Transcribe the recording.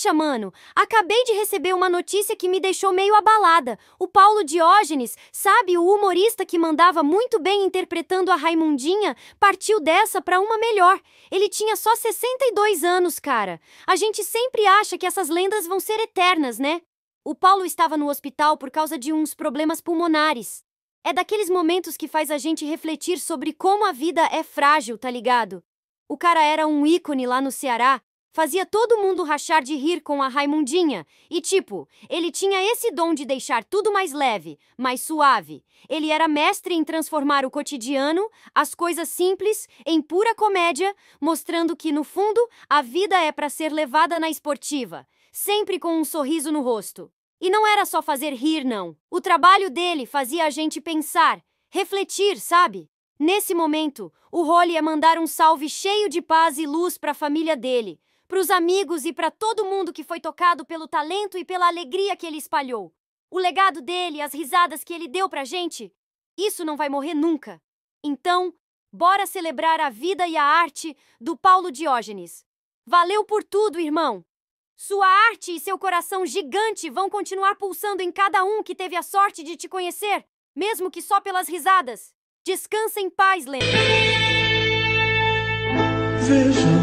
Poxa, mano, acabei de receber uma notícia que me deixou meio abalada. O Paulo Diógenes, sabe, o humorista que mandava muito bem interpretando a Raimundinha, partiu dessa para uma melhor. Ele tinha só 62 anos, cara. A gente sempre acha que essas lendas vão ser eternas, né? O Paulo estava no hospital por causa de uns problemas pulmonares. É daqueles momentos que faz a gente refletir sobre como a vida é frágil, tá ligado? O cara era um ícone lá no Ceará, Fazia todo mundo rachar de rir com a Raimundinha. E tipo, ele tinha esse dom de deixar tudo mais leve, mais suave. Ele era mestre em transformar o cotidiano, as coisas simples, em pura comédia, mostrando que no fundo a vida é para ser levada na esportiva, sempre com um sorriso no rosto. E não era só fazer rir, não. O trabalho dele fazia a gente pensar, refletir, sabe? Nesse momento, o Rolly é mandar um salve cheio de paz e luz para a família dele, para os amigos e para todo mundo que foi tocado pelo talento e pela alegria que ele espalhou. O legado dele, as risadas que ele deu a gente, isso não vai morrer nunca. Então, bora celebrar a vida e a arte do Paulo Diógenes. Valeu por tudo, irmão! Sua arte e seu coração gigante vão continuar pulsando em cada um que teve a sorte de te conhecer, mesmo que só pelas risadas. Descansa em paz, Lê. Veja.